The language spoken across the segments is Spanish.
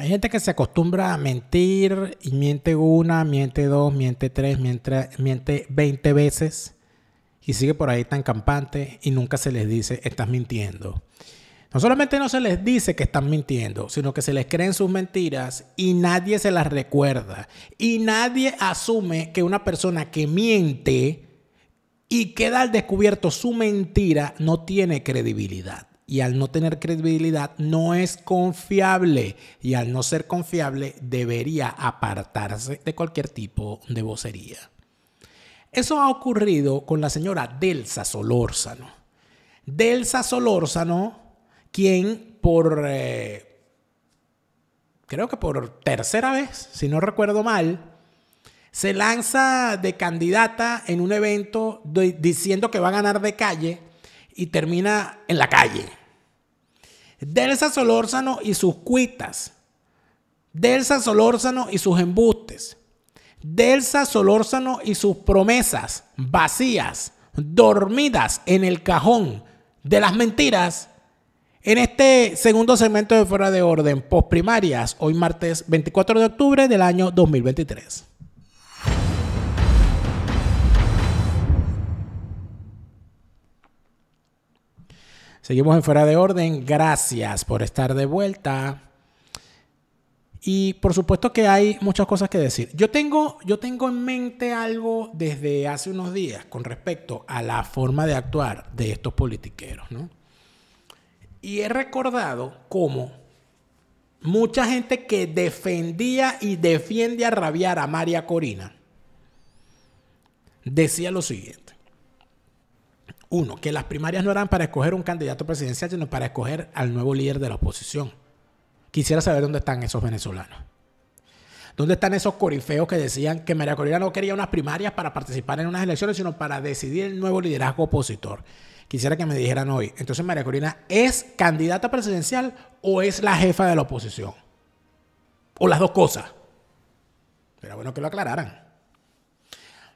Hay gente que se acostumbra a mentir y miente una, miente dos, miente tres, miente, veinte veces y sigue por ahí tan campante y nunca se les dice estás mintiendo. No solamente no se les dice que están mintiendo, sino que se les creen sus mentiras y nadie se las recuerda. Y nadie asume que una persona que miente y queda al descubierto su mentira no tiene credibilidad y al no tener credibilidad no es confiable y al no ser confiable debería apartarse de cualquier tipo de vocería. Eso ha ocurrido con la señora Delsa Solórzano. Delsa Solórzano, quien por... Eh, creo que por tercera vez, si no recuerdo mal, se lanza de candidata en un evento diciendo que va a ganar de calle y termina en la calle. Delsa Solórzano y sus cuitas. Delsa Solórzano y sus embustes. Delsa Solórzano y sus promesas vacías, dormidas en el cajón de las mentiras. En este segundo segmento de Fuera de Orden, post hoy martes 24 de octubre del año 2023. Seguimos en fuera de orden. Gracias por estar de vuelta. Y por supuesto que hay muchas cosas que decir. Yo tengo, yo tengo en mente algo desde hace unos días con respecto a la forma de actuar de estos politiqueros, Y he recordado cómo mucha gente que defendía y defiende a rabiar a María Corina decía lo siguiente. Uno, que las primarias no eran para escoger un candidato presidencial, sino para escoger al nuevo líder de la oposición. Quisiera saber dónde están esos venezolanos. ¿Dónde están esos corifeos que decían que María Corina no quería unas primarias para participar en unas elecciones, sino para decidir el nuevo liderazgo opositor? Quisiera que me dijeran hoy. Entonces, María Corina, ¿es candidata presidencial o es la jefa de la oposición? O las dos cosas. Era bueno que lo aclararan.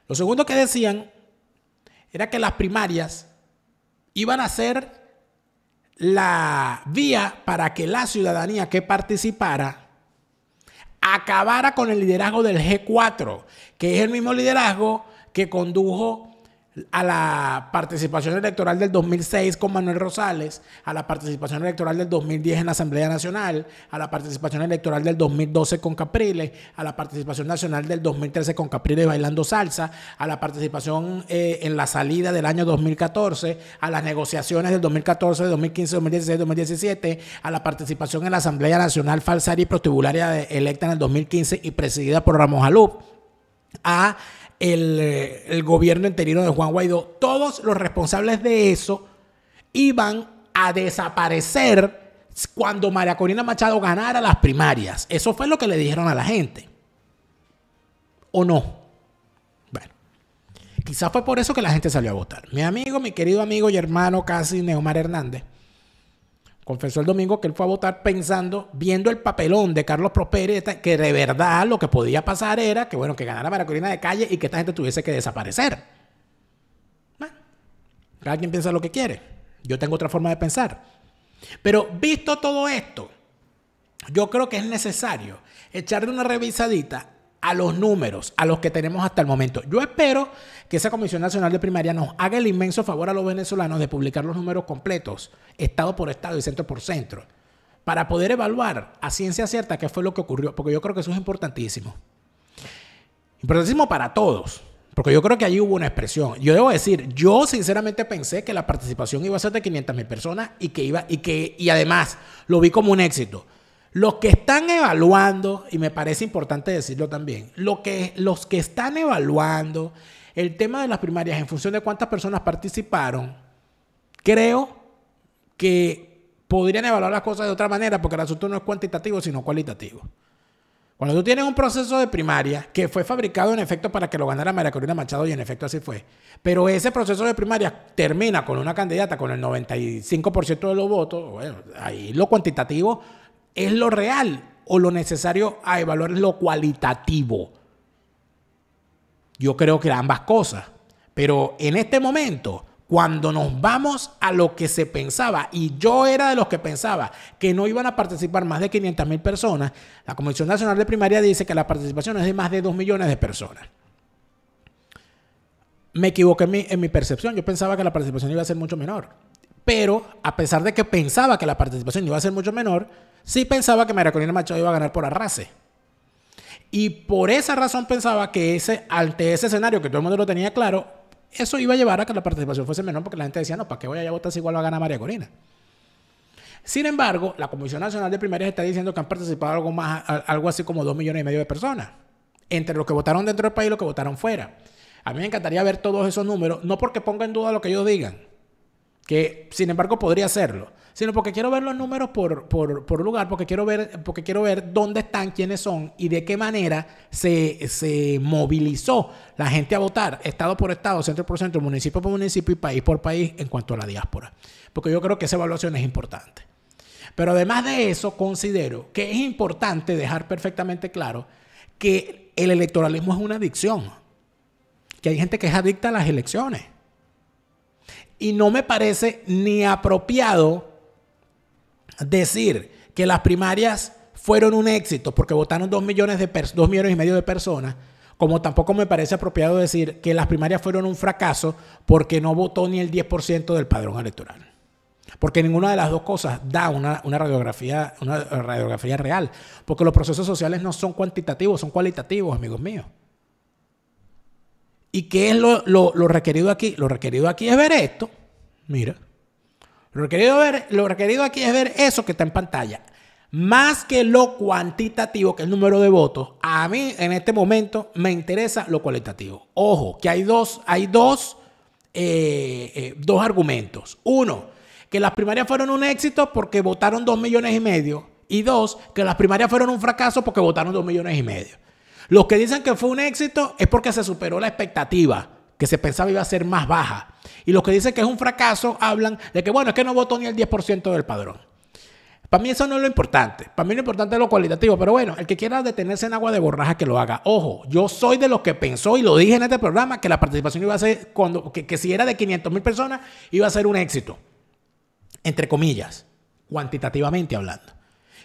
Lo segundo que decían era que las primarias iban a ser la vía para que la ciudadanía que participara acabara con el liderazgo del G4, que es el mismo liderazgo que condujo a la participación electoral del 2006 con Manuel Rosales, a la participación electoral del 2010 en la Asamblea Nacional, a la participación electoral del 2012 con Capriles, a la participación nacional del 2013 con Capriles bailando salsa, a la participación en la salida del año 2014, a las negociaciones del 2014, 2015, 2016, 2017, a la participación en la Asamblea Nacional falsaria y protibularia electa en el 2015 y presidida por Ramos Jalú, a eh, el, gobierno interino de Juan Guaidó, todos los responsables de eso iban a desaparecer cuando María Corina Machado ganara las primarias. Eso fue lo que le dijeron a la gente. ¿O no? Bueno, quizás fue por eso que la gente salió a votar. Mi amigo, mi querido amigo y hermano casi Neomar Hernández confesó el domingo que él fue a votar pensando, viendo el papelón de Carlos Prosperi, que de verdad lo que podía pasar era que, bueno, que ganara Maracorina de calle y que esta gente tuviese que desaparecer. Bueno, cada quien piensa lo que quiere. Yo tengo otra forma de pensar. Pero visto todo esto, yo creo que es necesario echarle una revisadita a los números, a los que tenemos hasta el momento. Yo espero que esa Comisión Nacional de Primaria nos haga el inmenso favor a los venezolanos de publicar los números completos, estado por estado y centro por centro, para poder evaluar a ciencia cierta qué fue lo que ocurrió, porque yo creo que eso es importantísimo. Importantísimo para todos, porque yo creo que allí hubo una expresión. Yo debo decir, yo sinceramente pensé que la participación iba a ser de 500 mil personas y que iba, y que, y además lo vi como un éxito. Los que están evaluando, y me parece importante decirlo también, lo que, los que están evaluando el tema de las primarias en función de cuántas personas participaron, creo que podrían evaluar las cosas de otra manera, porque el asunto no es cuantitativo, sino cualitativo. Cuando tú tienes un proceso de primaria que fue fabricado en efecto para que lo ganara María Corina Machado y en efecto así fue, pero ese proceso de primaria termina con una candidata con el 95% de los votos, bueno, ahí lo cuantitativo es lo real o lo necesario a evaluar lo cualitativo. Yo creo que ambas cosas. Pero en este momento, cuando nos vamos a lo que se pensaba, y yo era de los que pensaba que no iban a participar más de 500 mil personas, la Comisión Nacional de Primaria dice que la participación es de más de 2 millones de personas. Me equivoqué en mi percepción, yo pensaba que la participación iba a ser mucho menor. Pero a pesar de que pensaba que la participación iba a ser mucho menor, sí pensaba que María Corina Machado iba a ganar por arrase. Y por esa razón pensaba que ese, ante ese escenario que todo el mundo lo tenía claro, eso iba a llevar a que la participación fuese menor porque la gente decía, no, ¿para qué voy a votar si igual va a ganar María Corina? Sin embargo, la Comisión Nacional de Primarias está diciendo que han participado algo, más, algo así como dos millones y medio de personas, entre los que votaron dentro del país y los que votaron fuera. A mí me encantaría ver todos esos números, no porque ponga en duda lo que ellos digan, que sin embargo podría hacerlo, sino porque quiero ver los números por, lugar, porque quiero, ver, porque quiero ver dónde están, quiénes son y de qué manera se, se movilizó la gente a votar, estado por estado, centro por centro, municipio por municipio y país por país en cuanto a la diáspora. Porque yo creo que esa evaluación es importante. Pero además de eso, considero que es importante dejar perfectamente claro que el electoralismo es una adicción, que hay gente que es adicta a las elecciones. Y no me parece ni apropiado decir que las primarias fueron un éxito porque votaron 2 millones, de dos millones y medio de personas, como tampoco me parece apropiado decir que las primarias fueron un fracaso porque no votó ni el 10% del padrón electoral. Porque ninguna de las dos cosas da una, radiografía, una radiografía real. Porque los procesos sociales no son cuantitativos, son cualitativos, amigos míos. ¿Y qué es lo, lo requerido aquí? Lo requerido aquí es ver esto. Mira. Lo requerido, ver, lo requerido aquí es ver eso que está en pantalla. Más que lo cuantitativo, que es el número de votos, a mí en este momento me interesa lo cualitativo. Ojo, que hay dos, hay dos, eh, eh, dos argumentos. Uno, que las primarias fueron un éxito porque votaron dos millones y medio. Y dos, que las primarias fueron un fracaso porque votaron dos millones y medio. Los que dicen que fue un éxito es porque se superó la expectativa que se pensaba iba a ser más baja. Y los que dicen que es un fracaso hablan de que, bueno, es que no votó ni el 10% del padrón. Para mí eso no es lo importante. Para mí lo importante es lo cualitativo. Pero bueno, el que quiera detenerse en agua de borraja, que lo haga. Ojo, yo soy de los que pensó y lo dije en este programa que la participación iba a ser, cuando, que, si era de 500 mil personas, iba a ser un éxito. Entre comillas, cuantitativamente hablando.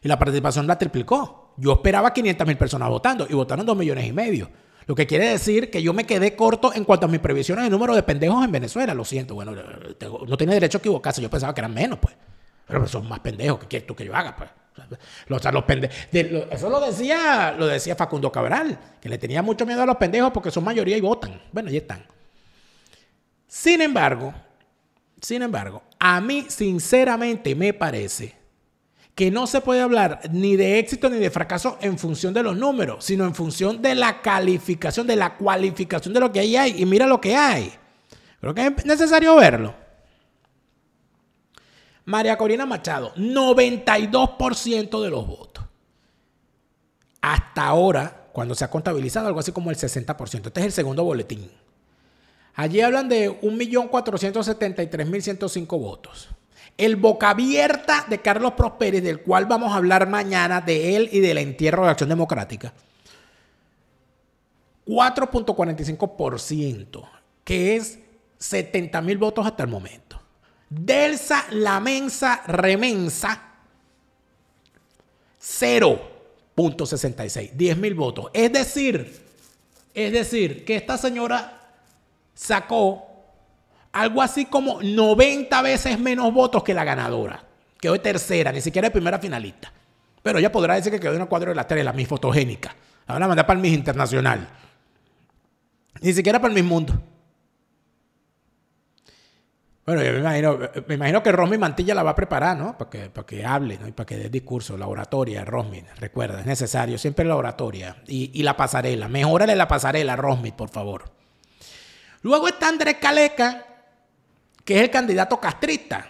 Y la participación la triplicó. Yo esperaba 500 mil personas votando y votaron 2 millones y medio. Lo que quiere decir que yo me quedé corto en cuanto a mis previsiones de número de pendejos en Venezuela. Lo siento, bueno, no tiene derecho a equivocarse. Yo pensaba que eran menos, pues. Pero son más pendejos que quieres tú que yo haga, pues. eso lo decía, lo decía Facundo Cabral, que le tenía mucho miedo a los pendejos porque son mayoría y votan. Bueno, ahí están. Sin embargo, sin embargo, a mí sinceramente me parece que no se puede hablar ni de éxito ni de fracaso en función de los números, sino en función de la calificación, de la cualificación de lo que ahí hay. Y mira lo que hay. Creo que es necesario verlo. María Corina Machado, 92% de los votos. Hasta ahora, cuando se ha contabilizado algo así como el 60%. Este es el segundo boletín. Allí hablan de 1.473.105 votos. El boca abierta de Carlos Prosperi, del cual vamos a hablar mañana, de él y del entierro de Acción Democrática. 4.45%, que es 70 mil votos hasta el momento. Delsa, la mensa, remensa, 0.66, 10 mil votos. Es decir, es decir, que esta señora sacó algo así como 90 veces menos votos que la ganadora. Quedó hoy tercera, ni siquiera es primera finalista. Pero ella podrá decir que quedó en el cuadro de las tres, la misma fotogénica. La manda para el Miss Internacional. Ni siquiera para el Miss Mundo. Bueno, yo me imagino, que Rosmy Mantilla la va a preparar, ¿no? Para que, hable, ¿no? Y para que dé discurso, la oratoria, Rosmi. Recuerda, es necesario, siempre la oratoria. Y, la pasarela. Mejórale la pasarela, Rosmi, por favor. Luego está Andrés Caleca, que es el candidato castrista,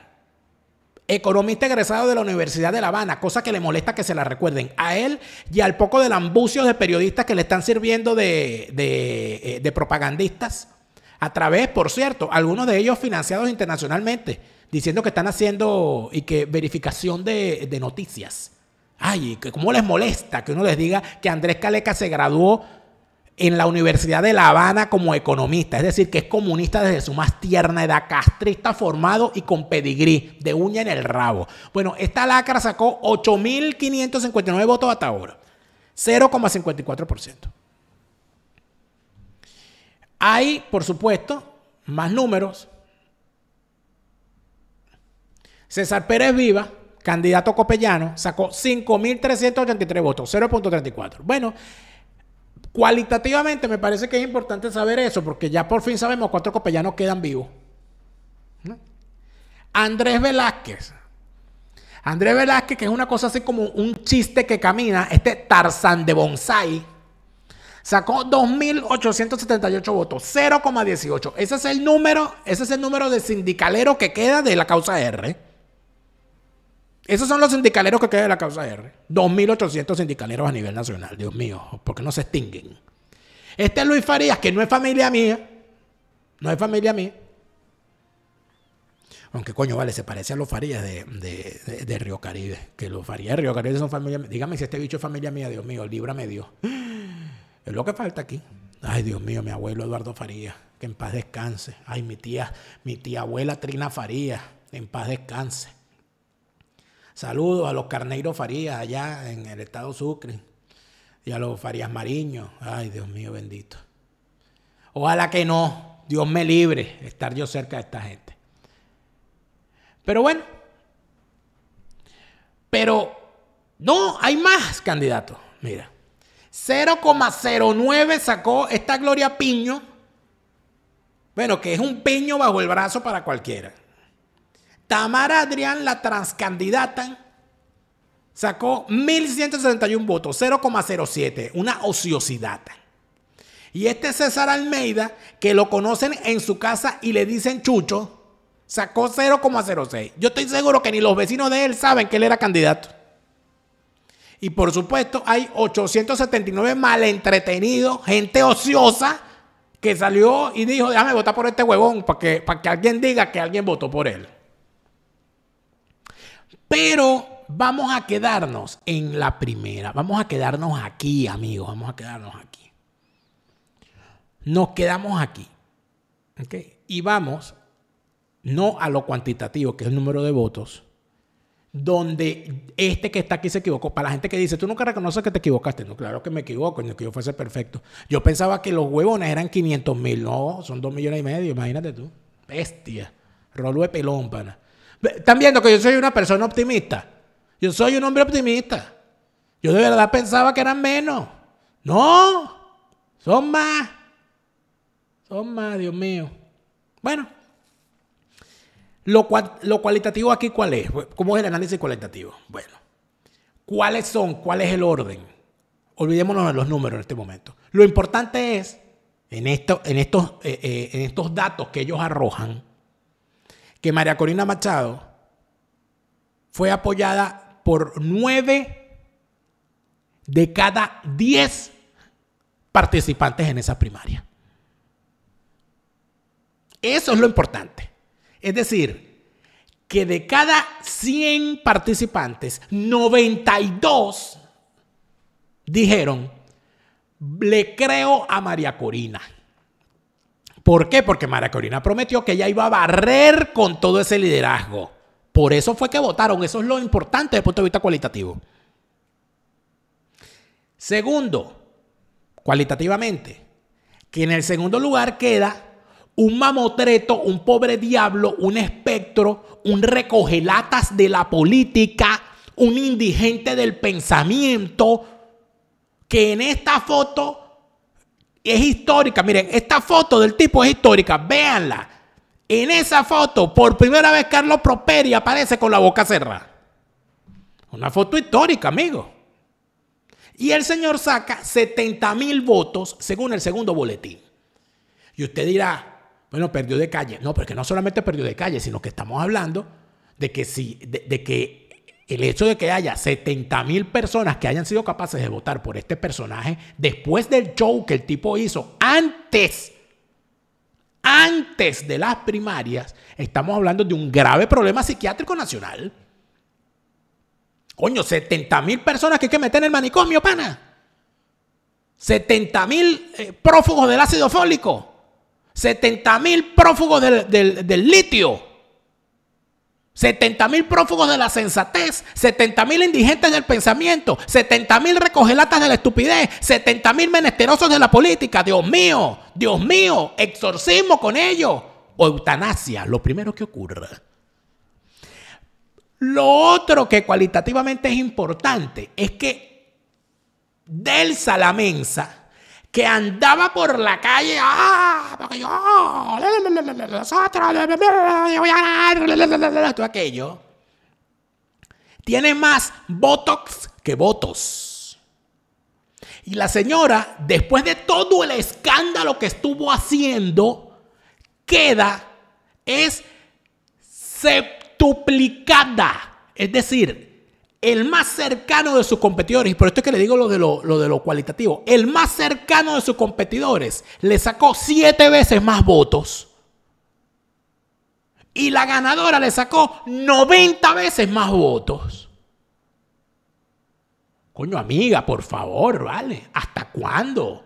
economista egresado de la Universidad de La Habana, cosa que le molesta que se la recuerden a él y al poco del ambucio de periodistas que le están sirviendo de, eh, propagandistas, a través, por cierto, algunos de ellos financiados internacionalmente, diciendo que están haciendo y que verificación de, noticias. Ay, que cómo les molesta que uno les diga que Andrés Caleca se graduó en la Universidad de La Habana como economista, es decir, que es comunista desde su más tierna edad, castrista formado y con pedigrí, de uña en el rabo. Bueno, esta lacra sacó 8.559 votos hasta ahora, 0,54%. Hay, por supuesto, más números. César Pérez Viva, candidato copellano, sacó 5.383 votos, 0.34. Bueno, Cualitativamente me parece que es importante saber eso, porque ya por fin sabemos cuatro copellanos quedan vivos. Andrés Velázquez. Andrés Velázquez, que es una cosa así como un chiste que camina, este Tarzán de Bonsai, sacó 2.878 votos, 0,18. Ese es el número, ese es el número de sindicalero que queda de la causa R. Esos son los sindicaleros que quedan de la causa R. 2.800 sindicaleros a nivel nacional. Dios mío, ¿por qué no se extinguen? Este es Luis Farías, que no es familia mía. No es familia mía. Aunque coño, vale, se parece a los Farías de, de, Río Caribe. Que los Farías de Río Caribe son familia mía. Dígame si este bicho es familia mía, Dios mío, líbrame Dios. Es lo que falta aquí. Ay, Dios mío, mi abuelo Eduardo Farías, que en paz descanse. Ay, mi tía, mi tía abuela Trina Farías, en paz descanse. Saludos a los Carneiro Farías allá en el estado Sucre y a los Farías Mariño, Ay, Dios mío bendito. Ojalá que no. Dios me libre estar yo cerca de esta gente. Pero bueno. Pero no, hay más candidatos. Mira. 0,09 sacó esta Gloria Piño. Bueno, que es un piño bajo el brazo para cualquiera. Tamara Adrián, la transcandidata, sacó 1,171 votos, 0,07, una ociosidad. Y este César Almeida, que lo conocen en su casa y le dicen Chucho, sacó 0,06. Yo estoy seguro que ni los vecinos de él saben que él era candidato. Y por supuesto hay 879 malentretenidos, gente ociosa, que salió y dijo, déjame votar por este huevón para que, para que alguien diga que alguien votó por él. Pero vamos a quedarnos en la primera. Vamos a quedarnos aquí, amigos. Vamos a quedarnos aquí. Nos quedamos aquí. Y vamos no a lo cuantitativo, que es el número de votos, donde este que está aquí se equivocó. Para la gente que dice, tú nunca reconoces que te equivocaste. No, claro que me equivoco, no que yo fuese perfecto. Yo pensaba que los huevones eran 500 mil. No, son 2 millones y medio, imagínate tú. Bestia. Rolo de pelón, pana. Están viendo que yo soy una persona optimista. Yo soy un hombre optimista. Yo de verdad pensaba que eran menos. No, son más. Son más, Dios mío. Bueno, lo, lo cualitativo aquí, ¿cuál es? ¿Cómo es el análisis cualitativo? Bueno, ¿cuáles son? ¿Cuál es el orden? Olvidémonos de los números en este momento. Lo importante es, en, esto, en, estos, eh, eh, en estos datos que ellos arrojan, que María Corina Machado fue apoyada por nueve de cada diez participantes en esa primaria. Eso es lo importante. Es decir, que de cada 100 participantes, 92 dijeron, le creo a María Corina. ¿Por qué? Porque María Corina prometió que ella iba a barrer con todo ese liderazgo. Por eso fue que votaron. Eso es lo importante desde el punto de vista cualitativo. Segundo, cualitativamente, que en el segundo lugar queda un mamotreto, un pobre diablo, un espectro, un recogelatas de la política, un indigente del pensamiento, que en esta foto es histórica. Miren, esta foto del tipo es histórica. Véanla. En esa foto, por primera vez, Carlos Properi aparece con la boca cerrada. Una foto histórica, amigo. Y el señor saca 70 mil votos según el segundo boletín. Y usted dirá, bueno, perdió de calle. No, porque no solamente perdió de calle, sino que estamos hablando de que, si, de que el hecho de que haya 70.000 personas que hayan sido capaces de votar por este personaje después del show que el tipo hizo antes, antes de las primarias, estamos hablando de un grave problema psiquiátrico nacional. Coño, 70.000 mil personas que hay que meter en el manicomio, pana. 70 mil eh, prófugos del ácido fólico. 70.000 mil prófugos del, del, del litio. 70.000 mil prófugos de la sensatez, 70.000 mil indigentes del pensamiento, 70.000 mil recogelatas de la estupidez, 70 mil menesterosos de la política. Dios mío, Dios mío, exorcismo con ellos. O eutanasia, lo primero que ocurra. Lo otro que cualitativamente es importante es que del Salamensa que andaba por la calle, ah, porque todo aquello, tiene más Botox que votos. Y la señora, después de todo el escándalo que estuvo haciendo, queda, es septuplicada. Es decir, el más cercano de sus competidores, y por esto es que le digo lo de lo, de lo, cualitativo, el más cercano de sus competidores le sacó siete veces más votos. Y la ganadora le sacó 90 veces más votos. Coño, amiga, por favor, ¿vale? ¿Hasta cuándo?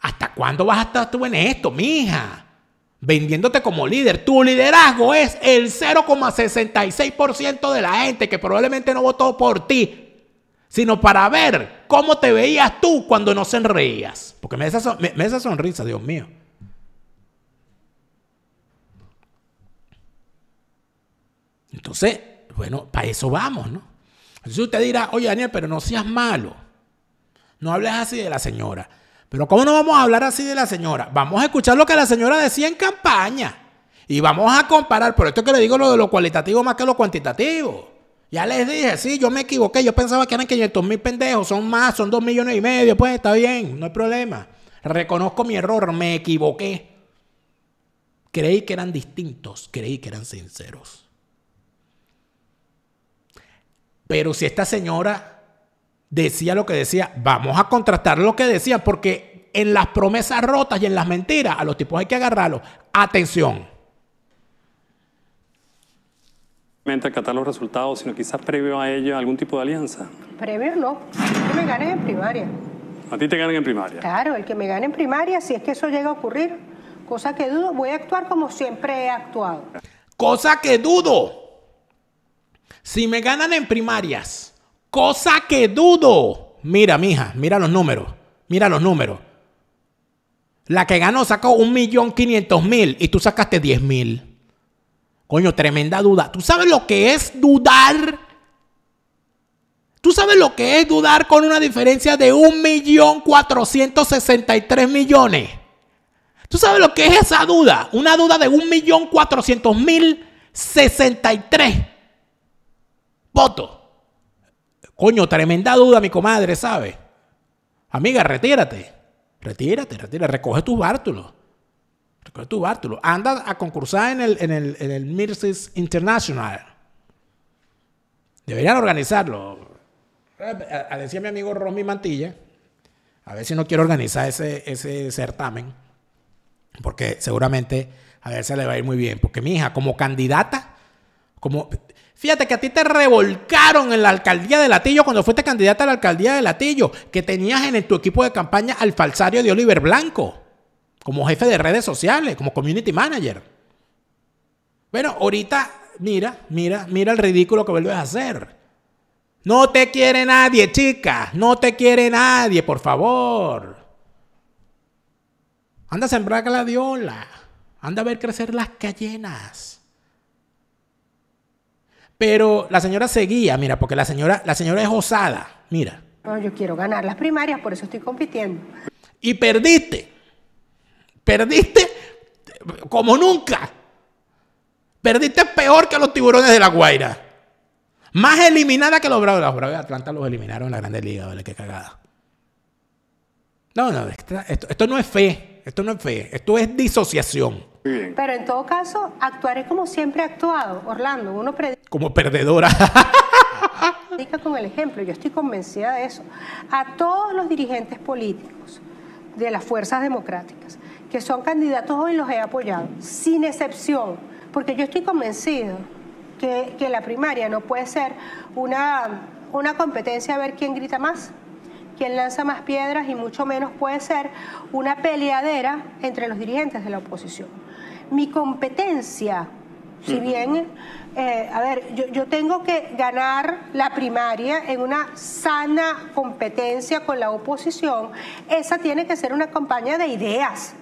¿Hasta cuándo vas a estar tú en esto, mija? vendiéndote como líder. Tu liderazgo es el 0,66% de la gente que probablemente no votó por ti, sino para ver cómo te veías tú cuando no sonreías. Porque me esa, esa sonrisa, Dios mío. Entonces, bueno, para eso vamos, ¿no? Entonces usted dirá, oye Daniel, pero no seas malo. No hables así de la señora. Pero ¿cómo no vamos a hablar así de la señora? Vamos a escuchar lo que la señora decía en campaña. Y vamos a comparar, por esto que le digo lo de lo cualitativo más que lo cuantitativo. Ya les dije, sí, yo me equivoqué, yo pensaba que eran 500 mil pendejos, son más, son 2 millones y medio, pues está bien, no hay problema. Reconozco mi error, me equivoqué. Creí que eran distintos, creí que eran sinceros. Pero si esta señora decía lo que decía, vamos a contrastar lo que decía, porque en las promesas rotas y en las mentiras, a los tipos hay que agarrarlos. Atención. acatar los resultados, sino quizás previo a ello algún tipo de alianza. Previo no. Que me ganen en primaria. A ti te ganan en primaria. Claro, el que me gane en primaria, si es que eso llega a ocurrir, cosa que dudo, voy a actuar como siempre he actuado. Cosa que dudo. Si me ganan en primarias Cosa que dudo. Mira, mija, mira los números. Mira los números. La que ganó sacó 1.500.000 y tú sacaste 10.000. Coño, tremenda duda. ¿Tú sabes lo que es dudar? ¿Tú sabes lo que es dudar con una diferencia de tres millones? ¿Tú sabes lo que es esa duda? Una duda de tres. votos. Coño, tremenda duda, mi comadre, ¿sabe? Amiga, retírate. Retírate, retírate. Recoge tus bártulos. Recoge tu bártulos. Anda a concursar en el, en el, Mirces International. Deberían organizarlo. Eh, a, decía mi amigo Romy Mantilla, a ver si no quiero organizar ese, ese certamen, porque seguramente a ver se le va a ir muy bien. Porque mi hija, como candidata, como Fíjate que a ti te revolcaron en la alcaldía de Latillo cuando fuiste candidata a la alcaldía de Latillo, que tenías en tu equipo de campaña al falsario de Oliver Blanco, como jefe de redes sociales, como community manager. Bueno, ahorita mira, mira, mira el ridículo que vuelves a hacer. No te quiere nadie, chica. No te quiere nadie, por favor. Anda a sembrar gladiola. Anda a ver crecer las cayenas. Pero la señora seguía, mira, porque la señora, la señora es osada, mira. yo quiero ganar las primarias, por eso estoy compitiendo. Y perdiste. Perdiste como nunca. Perdiste peor que los tiburones de la Guaira. Más eliminada que los Bravos. Los Bravos de Atlanta los eliminaron en la Grande Liga, ¿vale? Qué cagada. No, no, esto, esto no es fe. Esto no es fe. Esto es disociación. Pero en todo caso, actuaré como siempre he actuado, Orlando. Uno Como perdedora. Diga con el ejemplo, yo estoy convencida de eso. A todos los dirigentes políticos de las fuerzas democráticas que son candidatos hoy los he apoyado, sin excepción, porque yo estoy convencido que, que la primaria no puede ser una, una competencia a ver quién grita más quien lanza más piedras y mucho menos puede ser una peleadera entre los dirigentes de la oposición. Mi competencia, si bien, eh, a ver, yo, yo tengo que ganar la primaria en una sana competencia con la oposición, esa tiene que ser una campaña de ideas.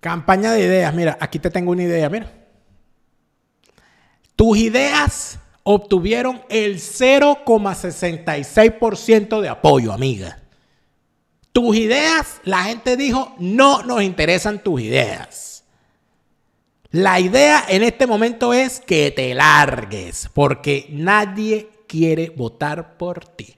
Campaña de ideas, mira, aquí te tengo una idea, mira. Tus ideas obtuvieron el 0,66% de apoyo, amiga. Tus ideas, la gente dijo, no nos interesan tus ideas. La idea en este momento es que te largues, porque nadie quiere votar por ti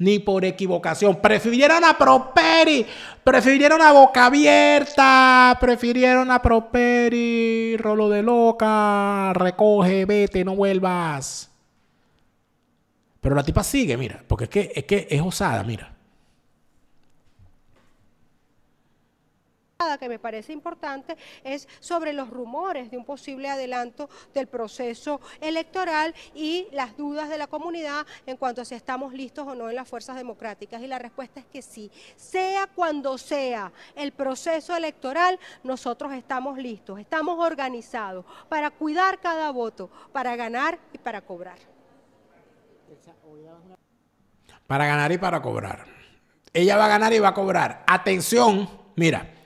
ni por equivocación. Prefirieron a Properi, prefirieron a Boca Abierta, prefirieron a Properi, rolo de loca, recoge, vete, no vuelvas. Pero la tipa sigue, mira, porque es que es, que es osada, mira. que me parece importante es sobre los rumores de un posible adelanto del proceso electoral y las dudas de la comunidad en cuanto a si estamos listos o no en las fuerzas democráticas. Y la respuesta es que sí. Sea cuando sea el proceso electoral, nosotros estamos listos, estamos organizados para cuidar cada voto, para ganar y para cobrar. Para ganar y para cobrar. Ella va a ganar y va a cobrar. Atención, mira.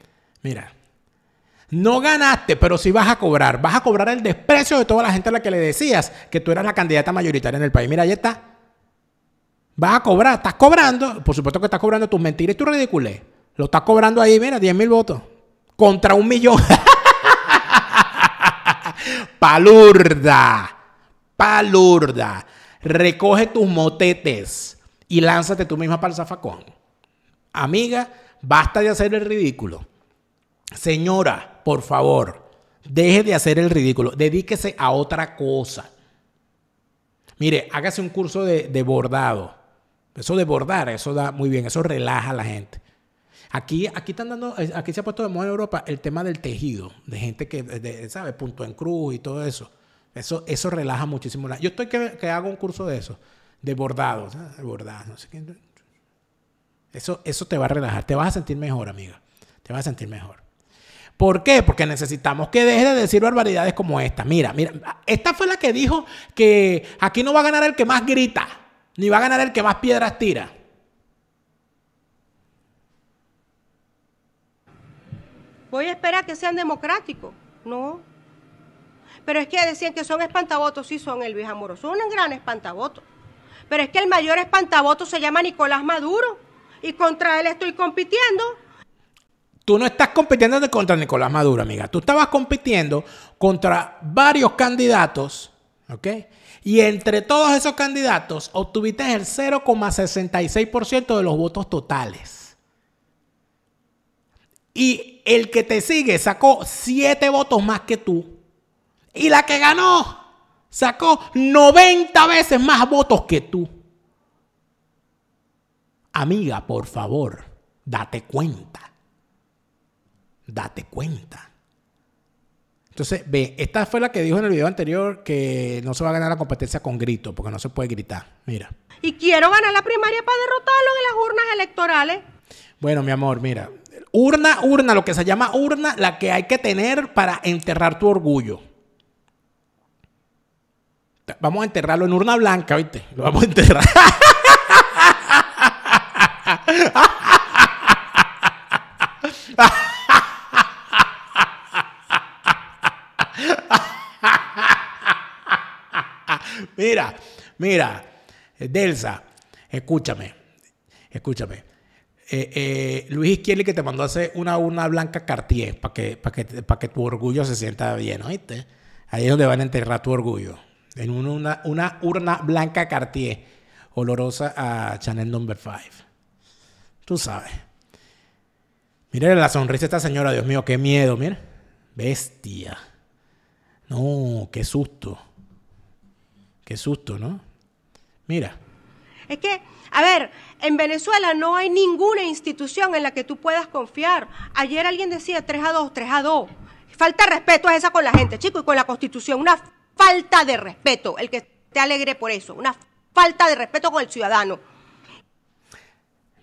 Mira, no ganaste, pero sí vas a cobrar. Vas a cobrar el desprecio de toda la gente a la que le decías que tú eras la candidata mayoritaria en el país. Mira, ahí está. Vas a cobrar, estás cobrando. Por supuesto que estás cobrando tus mentiras y tu ridiculez. Lo estás cobrando ahí, mira, 10 mil votos. Contra un millón. Palurda. Palurda. Recoge tus motetes y lánzate tú misma para el zafacón. Amiga, basta de hacer el ridículo. Señora, por favor, deje de hacer el ridículo, dedíquese a otra cosa. Mire, hágase un curso de, bordado. Eso de bordar, eso da muy bien, eso relaja a la gente. Aquí, aquí están dando, eh, aquí se ha puesto de moda en Europa el tema del tejido, de gente que, Sabe ¿sabes? Punto en cruz y todo eso. Eso, eso relaja muchísimo. Yo estoy que, hago un curso de eso, de bordado, Eso, eso te va a relajar, te vas a sentir mejor, amiga. Te vas a sentir mejor. ¿Por qué? Porque necesitamos que deje de decir barbaridades como esta. Mira, mira, esta fue la que dijo que aquí no va a ganar el que más grita, ni va a ganar el que más piedras tira. Voy a esperar que sean democráticos. No. Pero es que decían que son espantabotos. Sí, son Elvis Amoroso. Son un gran espantaboto. Pero es que el mayor espantaboto se llama Nicolás Maduro. Y contra él estoy compitiendo. Tú no estás compitiendo contra Nicolás Maduro, amiga. Tú estabas compitiendo contra varios candidatos, ¿ok? Y entre todos esos candidatos obtuviste el 0,66% de los votos totales. Y el que te sigue sacó 7 votos más que tú. Y la que ganó sacó 90 veces más votos que tú. Amiga, por favor, date cuenta date cuenta. Entonces, ve, esta fue la que dijo en el video anterior que no se va a ganar la competencia con grito, porque no se puede gritar. Mira. Y quiero ganar la primaria para derrotarlo en las urnas electorales. Bueno, mi amor, mira. Urna, urna, lo que se llama urna, la que hay que tener para enterrar tu orgullo. Vamos a enterrarlo en urna blanca, ¿viste? Lo vamos a enterrar. mira, mira, eh, Delsa, escúchame, escúchame. Eh, eh, Luis Izquierdi que te mandó a hacer una, urna blanca Cartier para que, para que, que, tu orgullo se sienta bien, ¿oíste? Ahí es donde van a enterrar tu orgullo. En una, una urna blanca Cartier, olorosa a Chanel Number 5. Tú sabes. Miren la sonrisa de esta señora, Dios mío, qué miedo, miren. Bestia. No, qué susto. Qué susto, ¿no? Mira. Es que, a ver, en Venezuela no hay ninguna institución en la que tú puedas confiar. Ayer alguien decía 3 a 2, 3 a 2. Falta respeto es esa con la gente, chico, y con la Constitución. Una falta de respeto, el que te alegre por eso. Una falta de respeto con el ciudadano.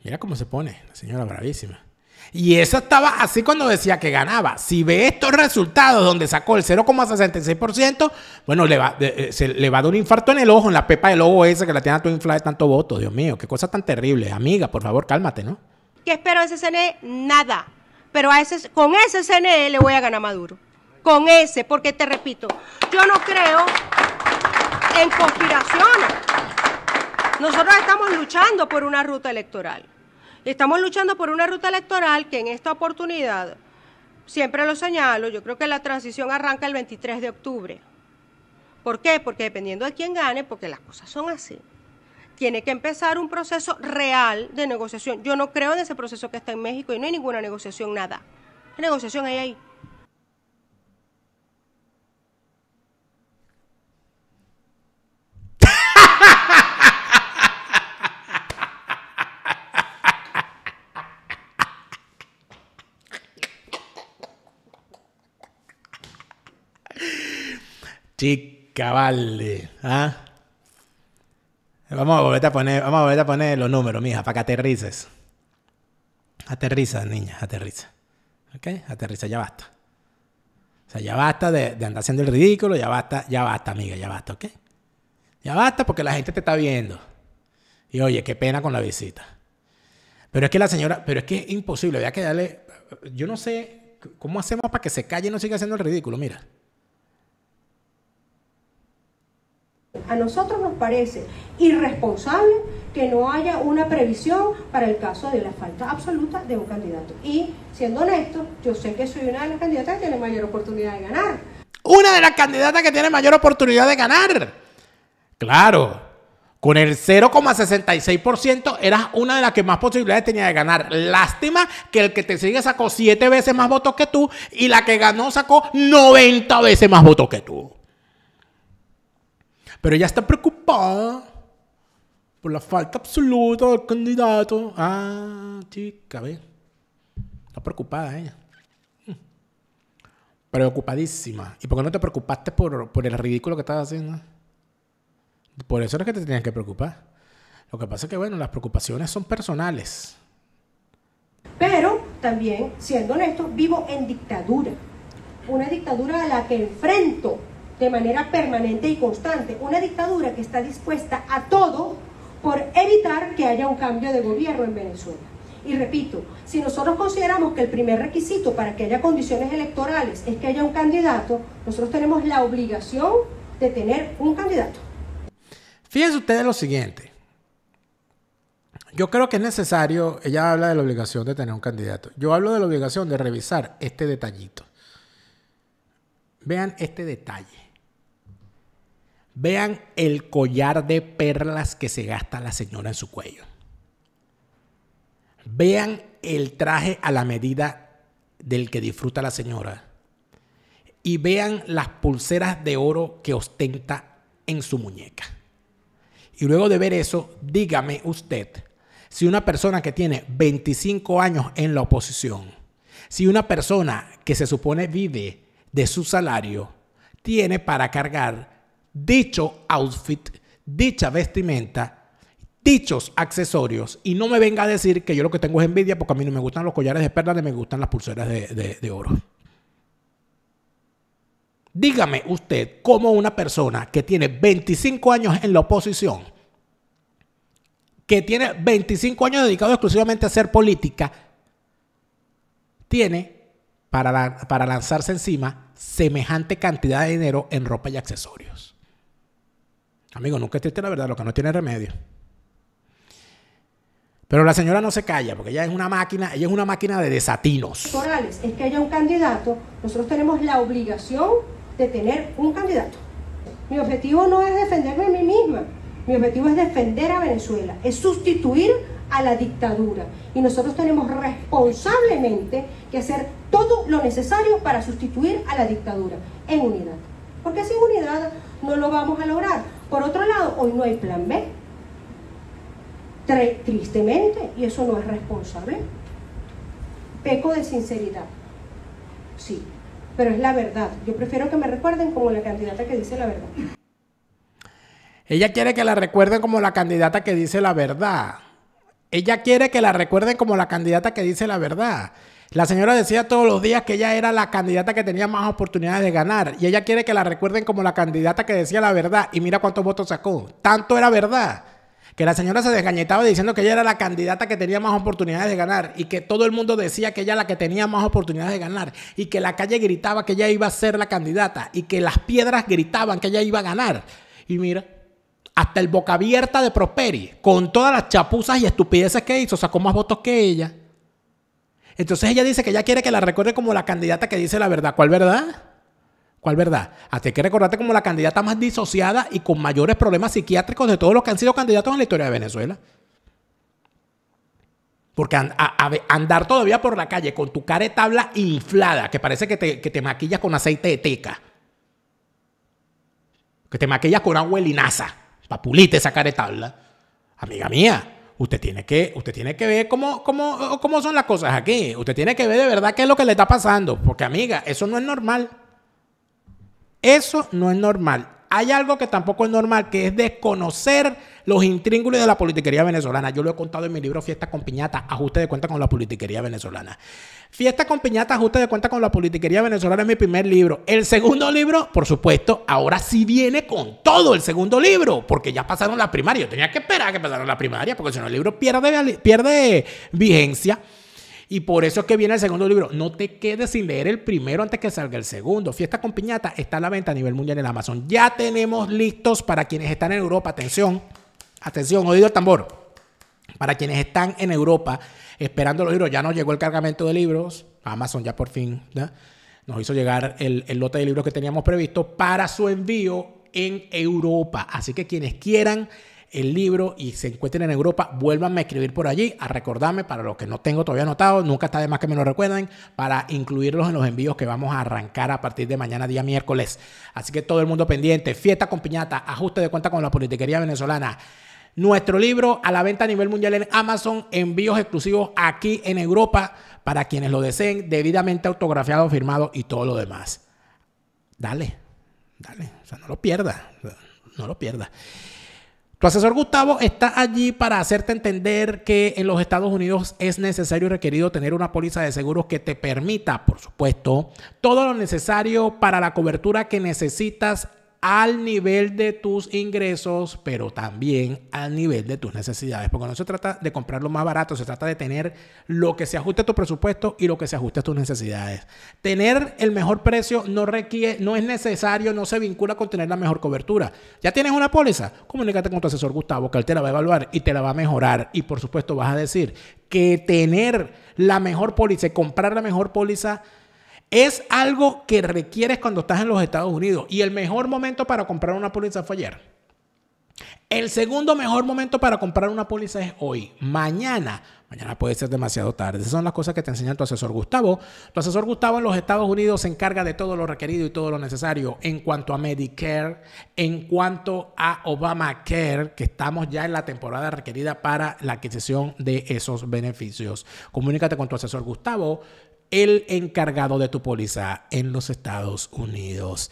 Mira cómo se pone la señora bravísima. Y eso estaba así cuando decía que ganaba. Si ve estos resultados donde sacó el 0,66%, bueno, le va, eh, se, le va a dar un infarto en el ojo, en la pepa del ojo ese que la tiene a tu infla de tanto voto. Dios mío, qué cosa tan terrible. Amiga, por favor, cálmate, ¿no? ¿Qué espero de CNE? Nada. Pero a ese, con ese CNE le voy a ganar a Maduro. Con ese, porque te repito, yo no creo en conspiraciones. Nosotros estamos luchando por una ruta electoral. Estamos luchando por una ruta electoral que en esta oportunidad, siempre lo señalo, yo creo que la transición arranca el 23 de octubre. ¿Por qué? Porque dependiendo de quién gane, porque las cosas son así. Tiene que empezar un proceso real de negociación. Yo no creo en ese proceso que está en México y no hay ninguna negociación, nada. La negociación hay ahí. Chica, vale. ¿Ah? Vamos a volver a poner, vamos a a poner los números, mija, para que aterrices. Aterriza, niña, aterriza. ¿Ok? Aterriza, ya basta. O sea, ya basta de, de, andar haciendo el ridículo, ya basta, ya basta, amiga, ya basta, ¿ok? Ya basta porque la gente te está viendo. Y oye, qué pena con la visita. Pero es que la señora, pero es que es imposible, había que darle, yo no sé cómo hacemos para que se calle y no siga haciendo el ridículo, mira. A nosotros nos parece irresponsable que no haya una previsión para el caso de la falta absoluta de un candidato. Y siendo honesto, yo sé que soy una de las candidatas que tiene mayor oportunidad de ganar. Una de las candidatas que tiene mayor oportunidad de ganar. Claro. Con el 0,66% eras una de las que más posibilidades tenía de ganar. Lástima que el que te sigue sacó siete veces más votos que tú y la que ganó sacó 90 veces más votos que tú. Pero ya está preocupada por la falta absoluta del candidato. Ah, chica, ve. Está preocupada ella. Hmm. Preocupadísima. ¿Y por qué no te preocupaste por, el ridículo que estabas haciendo? Por eso es que te tenías que preocupar. Lo que pasa es que, bueno, las preocupaciones son personales. Pero también, siendo honesto, vivo en dictadura. Una dictadura a la que enfrento de manera permanente y constante. Una dictadura que está dispuesta a todo por evitar que haya un cambio de gobierno en Venezuela. Y repito, si nosotros consideramos que el primer requisito para que haya condiciones electorales es que haya un candidato, nosotros tenemos la obligación de tener un candidato. Fíjense ustedes lo siguiente. Yo creo que es necesario, ella habla de la obligación de tener un candidato. Yo hablo de la obligación de revisar este detallito. Vean este detalle. Vean el collar de perlas que se gasta la señora en su cuello. Vean el traje a la medida del que disfruta la señora. Y vean las pulseras de oro que ostenta en su muñeca. Y luego de ver eso, dígame usted, si una persona que tiene 25 años en la oposición, si una persona que se supone vive de su salario, tiene para cargar dicho outfit, dicha vestimenta, dichos accesorios. Y no me venga a decir que yo lo que tengo es envidia porque a mí no me gustan los collares de perlas ni me gustan las pulseras de, oro. Dígame usted cómo una persona que tiene 25 años en la oposición, que tiene 25 años Dedicado exclusivamente a hacer política, tiene para lanzarse encima semejante cantidad de dinero en ropa y accesorios. Amigo, nunca triste la verdad, lo que no tiene remedio. Pero la señora no se calla, porque ella es una máquina, ella es una máquina de desatinos. es que haya un candidato, nosotros tenemos la obligación de tener un candidato. Mi objetivo no es defenderme a mí misma, mi objetivo es defender a Venezuela, es sustituir a la dictadura. Y nosotros tenemos responsablemente que hacer todo lo necesario para sustituir a la dictadura en unidad. Porque sin unidad no lo vamos a lograr. Por otro lado, hoy no hay plan B. Tristemente, y eso no es responsable. Peco de sinceridad. Sí, pero es la verdad. Yo prefiero que me recuerden como la candidata que dice la verdad. Ella quiere que la recuerden como la candidata que dice la verdad. Ella quiere que la recuerden como la candidata que dice la verdad. La señora decía todos los días que ella era la candidata que tenía más oportunidades de ganar y ella quiere que la recuerden como la candidata que decía la verdad y mira cuántos votos sacó. Tanto era verdad que la señora se desgañetaba diciendo que ella era la candidata que tenía más oportunidades de ganar y que todo el mundo decía que ella era la que tenía más oportunidades de ganar y que la calle gritaba que ella iba a ser la candidata y que las piedras gritaban que ella iba a ganar. Y mira, hasta el boca abierta de Prosperi, con todas las chapuzas y estupideces que hizo, sacó más votos que ella. Entonces ella dice que ella quiere que la recuerde como la candidata que dice la verdad. ¿Cuál verdad? ¿Cuál verdad? Hasta ah, que recordarte como la candidata más disociada y con mayores problemas psiquiátricos de todos los que han sido candidatos en la historia de Venezuela. Porque andar todavía por la calle con tu cara de tabla inflada, que parece que te, maquillas con aceite de teca, que te maquillas con agua de linaza, papulita esa cara de tabla, amiga mía, usted tiene que, usted tiene que ver cómo, cómo, cómo son las cosas aquí. Usted tiene que ver de verdad qué es lo que le está pasando. Porque, amiga, eso no es normal. Eso no es normal. Hay algo que tampoco es normal, que es desconocer los intríngulos de la politiquería venezolana. Yo lo he contado en mi libro Fiesta con Piñata, ajuste de cuenta con la politiquería venezolana. Fiesta con Piñata, ajuste de cuenta con la politiquería venezolana es mi primer libro. El segundo libro, por supuesto, ahora sí viene con todo el segundo libro, porque ya pasaron la primaria. Yo tenía que esperar que pasaran la primaria, porque si no el libro pierde, pierde vigencia. Y por eso es que viene el segundo libro. No te quedes sin leer el primero antes que salga el segundo. Fiesta con Piñata está a la venta a nivel mundial en Amazon. Ya tenemos listos para quienes están en Europa. Atención, Atención, oído el tambor. Para quienes están en Europa esperando los libros, ya nos llegó el cargamento de libros. Amazon ya por fin nos hizo llegar el, lote de libros que teníamos previsto para su envío en Europa. Así que quienes quieran el libro y se encuentren en Europa, vuélvanme a escribir por allí, a recordarme para los que no tengo todavía anotado, nunca está de más que me lo recuerden, para incluirlos en los envíos que vamos a arrancar a partir de mañana, día miércoles. Así que todo el mundo pendiente, fiesta con piñata, ajuste de cuenta con la politiquería venezolana nuestro libro a la venta a nivel mundial en Amazon, envíos exclusivos aquí en Europa para quienes lo deseen, debidamente autografiado, firmado y todo lo demás. Dale, dale, o sea, no lo pierdas, no lo pierdas. Tu asesor Gustavo está allí para hacerte entender que en los Estados Unidos es necesario y requerido tener una póliza de seguros que te permita, por supuesto, todo lo necesario para la cobertura que necesitas al nivel de tus ingresos, pero también al nivel de tus necesidades. Porque no se trata de comprar lo más barato, se trata de tener lo que se ajuste a tu presupuesto y lo que se ajuste a tus necesidades. Tener el mejor precio no requiere, no es necesario, no se vincula con tener la mejor cobertura. Ya tienes una póliza, comunícate con tu asesor Gustavo, que él te la va a evaluar y te la va a mejorar. Y por supuesto vas a decir que tener la mejor póliza, comprar la mejor póliza, es algo que requieres cuando estás en los Estados Unidos. Y el mejor momento para comprar una póliza fue ayer. El segundo mejor momento para comprar una póliza es hoy. Mañana. Mañana puede ser demasiado tarde. Esas son las cosas que te enseña tu asesor Gustavo. Tu asesor Gustavo en los Estados Unidos se encarga de todo lo requerido y todo lo necesario en cuanto a Medicare, en cuanto a Obamacare, que estamos ya en la temporada requerida para la adquisición de esos beneficios. Comunícate con tu asesor Gustavo el encargado de tu póliza en los Estados Unidos.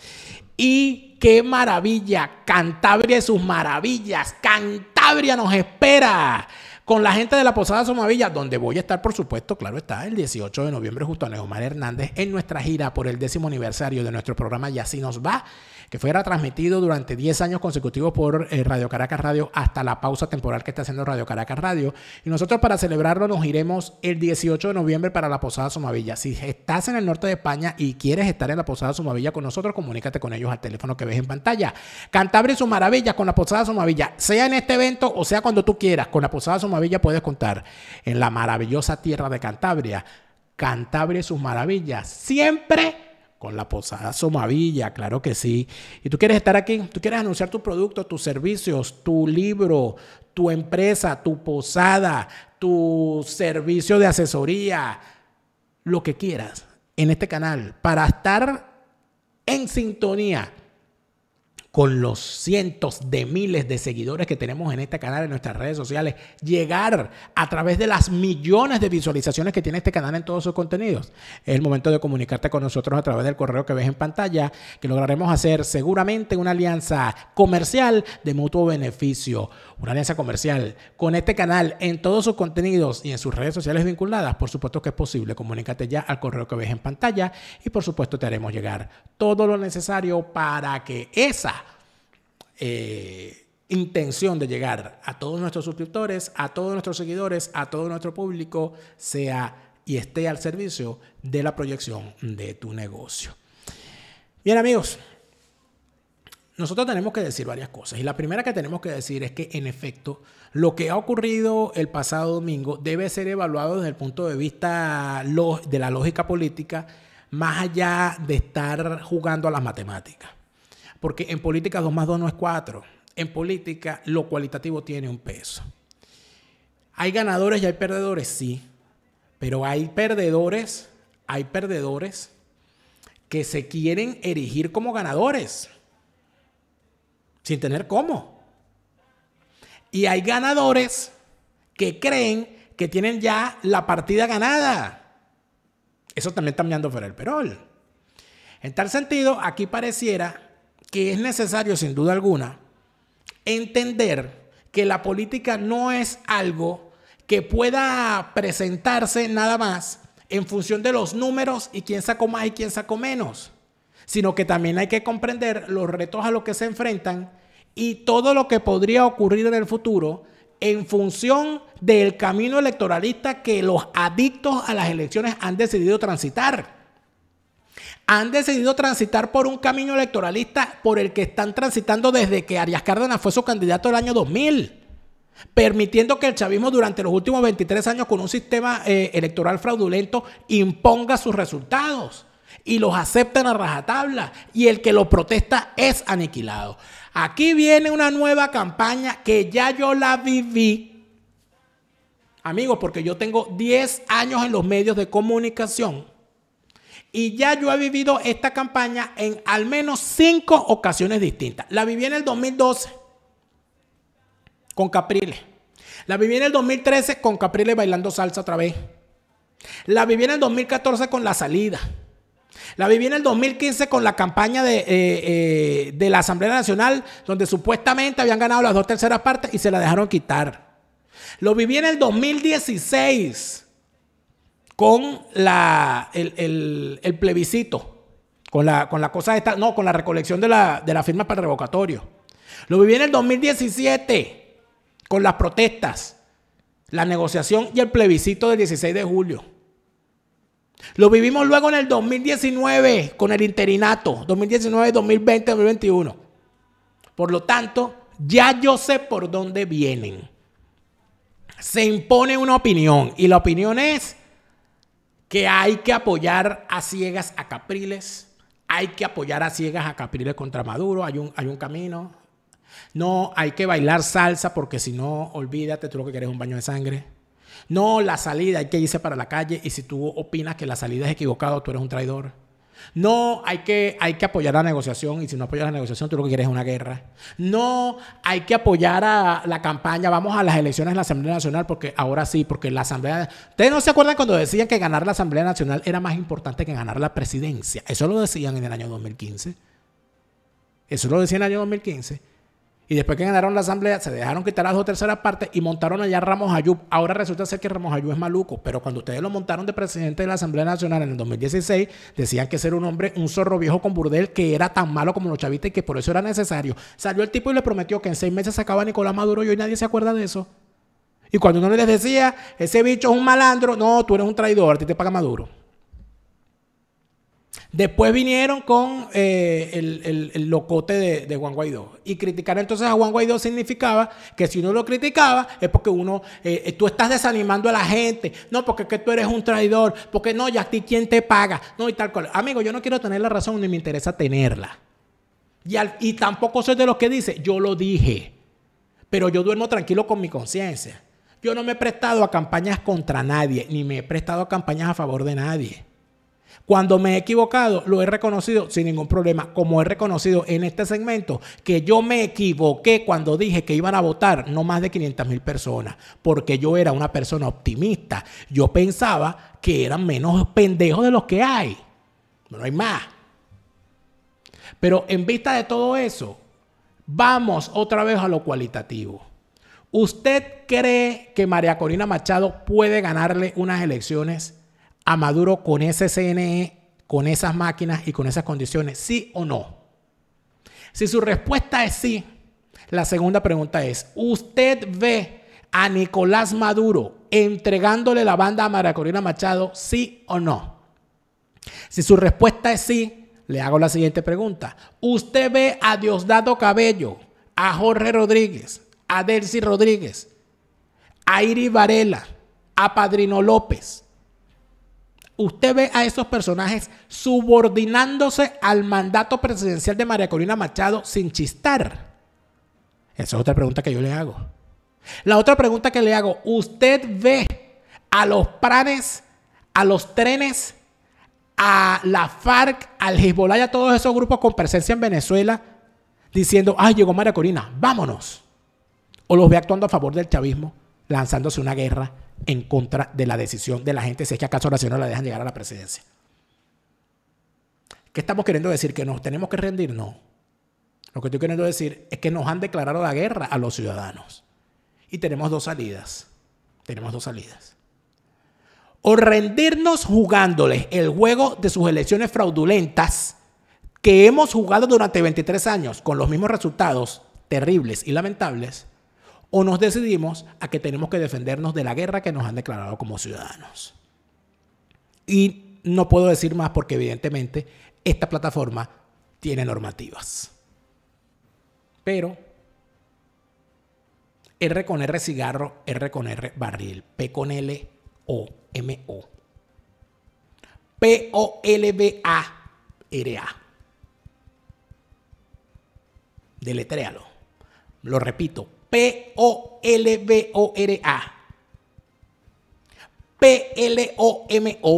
Y qué maravilla, Cantabria sus maravillas, Cantabria nos espera con la gente de la Posada Somavilla, donde voy a estar, por supuesto, claro está, el 18 de noviembre justo a Neomar Hernández en nuestra gira por el décimo aniversario de nuestro programa Y así nos va que fuera transmitido durante 10 años consecutivos por eh, Radio Caracas Radio hasta la pausa temporal que está haciendo Radio Caracas Radio. Y nosotros para celebrarlo nos iremos el 18 de noviembre para la Posada Sumavilla. Si estás en el norte de España y quieres estar en la Posada Sumavilla con nosotros, comunícate con ellos al teléfono que ves en pantalla. Cantabria y su maravilla con la Posada Sumavilla. sea en este evento o sea cuando tú quieras, con la Posada Sumavilla puedes contar en la maravillosa tierra de Cantabria. Cantabria sus maravillas. Siempre con la Posada Somavilla, claro que sí. Y tú quieres estar aquí, tú quieres anunciar tu producto, tus servicios, tu libro, tu empresa, tu posada, tu servicio de asesoría, lo que quieras en este canal para estar en sintonía con los cientos de miles de seguidores que tenemos en este canal, en nuestras redes sociales, llegar a través de las millones de visualizaciones que tiene este canal en todos sus contenidos. Es el momento de comunicarte con nosotros a través del correo que ves en pantalla, que lograremos hacer seguramente una alianza comercial de mutuo beneficio, una alianza comercial con este canal en todos sus contenidos y en sus redes sociales vinculadas. Por supuesto que es posible. Comunícate ya al correo que ves en pantalla y por supuesto te haremos llegar todo lo necesario para que esa eh, intención de llegar a todos nuestros suscriptores, a todos nuestros seguidores, a todo nuestro público, sea y esté al servicio de la proyección de tu negocio. Bien amigos, nosotros tenemos que decir varias cosas y la primera que tenemos que decir es que en efecto lo que ha ocurrido el pasado domingo debe ser evaluado desde el punto de vista de la lógica política más allá de estar jugando a las matemáticas. Porque en política 2 más 2 no es 4. En política lo cualitativo tiene un peso. Hay ganadores y hay perdedores, sí. Pero hay perdedores, hay perdedores que se quieren erigir como ganadores. Sin tener cómo. Y hay ganadores que creen que tienen ya la partida ganada. Eso también está mirando del Perol. En tal sentido, aquí pareciera que es necesario, sin duda alguna, entender que la política no es algo que pueda presentarse nada más en función de los números y quién sacó más y quién sacó menos, sino que también hay que comprender los retos a los que se enfrentan y todo lo que podría ocurrir en el futuro en función del camino electoralista que los adictos a las elecciones han decidido transitar han decidido transitar por un camino electoralista por el que están transitando desde que Arias Cárdenas fue su candidato el año 2000, permitiendo que el chavismo durante los últimos 23 años con un sistema eh, electoral fraudulento imponga sus resultados y los acepten a rajatabla y el que lo protesta es aniquilado. Aquí viene una nueva campaña que ya yo la viví. Amigos, porque yo tengo 10 años en los medios de comunicación y ya yo he vivido esta campaña en al menos cinco ocasiones distintas. La viví en el 2012 con Capriles. La viví en el 2013 con Capriles bailando salsa otra vez. La viví en el 2014 con la salida. La viví en el 2015 con la campaña de, eh, eh, de la Asamblea Nacional, donde supuestamente habían ganado las dos terceras partes y se la dejaron quitar. Lo viví en el 2016 con la, el, plebiscito, con la, con la cosa esta, no, con la recolección de la, de la firma para revocatorio. Lo viví en el 2017, con las protestas, la negociación y el plebiscito del 16 de julio. Lo vivimos luego en el 2019 con el interinato, 2019, 2020, 2021. Por lo tanto, ya yo sé por dónde vienen. Se impone una opinión y la opinión es que hay que apoyar a ciegas a Capriles, hay que apoyar a ciegas a Capriles contra Maduro, hay un, hay un camino. No, hay que bailar salsa porque si no, olvídate, tú lo que quieres es un baño de sangre. No, la salida hay que irse para la calle y si tú opinas que la salida es equivocada, tú eres un traidor. No, hay que, hay que apoyar la negociación y si no apoyas la negociación, tú lo que quieres es una guerra. No, hay que apoyar a la campaña, vamos a las elecciones en la Asamblea Nacional, porque ahora sí, porque la Asamblea... Ustedes no se acuerdan cuando decían que ganar la Asamblea Nacional era más importante que ganar la presidencia. Eso lo decían en el año 2015. Eso lo decían en el año 2015. Y después que ganaron la asamblea, se dejaron quitar las dos terceras partes y montaron allá Ramos Ayub. Ahora resulta ser que Ramos Ayub es maluco, pero cuando ustedes lo montaron de presidente de la Asamblea Nacional en el 2016, decían que ser un hombre, un zorro viejo con burdel, que era tan malo como los chavistas y que por eso era necesario. Salió el tipo y le prometió que en seis meses sacaba a Nicolás Maduro y hoy nadie se acuerda de eso. Y cuando uno les decía, ese bicho es un malandro, no, tú eres un traidor, a ti te paga Maduro. Después vinieron con eh, el, locote de, Juan Guaidó. Y criticar entonces a Juan Guaidó significaba que si uno lo criticaba es porque uno, eh, eh, tú estás desanimando a la gente. No, porque que tú eres un traidor. Porque no, ya a ti quién te paga. No, y tal cual. Amigo, yo no quiero tener la razón ni me interesa tenerla. Y, y tampoco soy de los que dice, yo lo dije. Pero yo duermo tranquilo con mi conciencia. Yo no me he prestado a campañas contra nadie, ni me he prestado a campañas a favor de nadie. Cuando me he equivocado, lo he reconocido sin ningún problema, como he reconocido en este segmento que yo me equivoqué cuando dije que iban a votar no más de 500 mil personas, porque yo era una persona optimista. Yo pensaba que eran menos pendejos de los que hay. No hay más. Pero en vista de todo eso, vamos otra vez a lo cualitativo. ¿Usted cree que María Corina Machado puede ganarle unas elecciones a Maduro con ese CNE, con esas máquinas y con esas condiciones? ¿Sí o no? Si su respuesta es sí, la segunda pregunta es, ¿usted ve a Nicolás Maduro entregándole la banda a María Corina Machado, sí o no? Si su respuesta es sí, le hago la siguiente pregunta. ¿Usted ve a Diosdado Cabello, a Jorge Rodríguez, a Delcy Rodríguez, a Iri Varela, a Padrino López, usted ve a esos personajes subordinándose al mandato presidencial de María Corina Machado sin chistar? Esa es otra pregunta que yo le hago. La otra pregunta que le hago, ¿usted ve a los pranes, a los trenes, a la FARC, al Hezbollah y a todos esos grupos con presencia en Venezuela diciendo, ay, llegó María Corina, vámonos? ¿O los ve actuando a favor del chavismo, lanzándose una guerra en contra de la decisión de la gente si es que acaso la señora la dejan llegar a la presidencia. ¿Qué estamos queriendo decir? ¿Que nos tenemos que rendir? No. Lo que estoy queriendo decir es que nos han declarado la guerra a los ciudadanos. Y tenemos dos salidas. Tenemos dos salidas. O rendirnos jugándoles el juego de sus elecciones fraudulentas que hemos jugado durante 23 años con los mismos resultados terribles y lamentables o nos decidimos a que tenemos que defendernos de la guerra que nos han declarado como ciudadanos. Y no puedo decir más porque evidentemente esta plataforma tiene normativas. Pero R con R cigarro, R con R barril, P con L O M O. P O L B A R A. Deletréalo. Lo repito, P-O-L-B-O-R-A. P-L-O-M-O.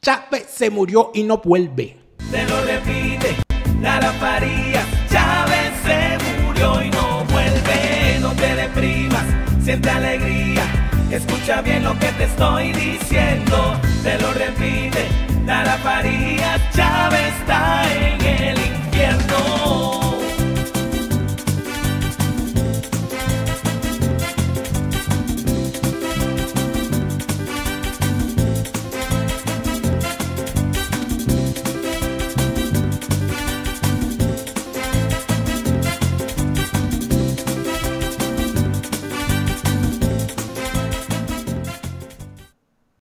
Chávez se murió y no vuelve. Se lo repite, nada faría Chávez se murió y no vuelve. No te deprimas, siente alegría. Escucha bien lo que te estoy diciendo. Se lo repite, Nara faría Chávez está en el infierno infierno.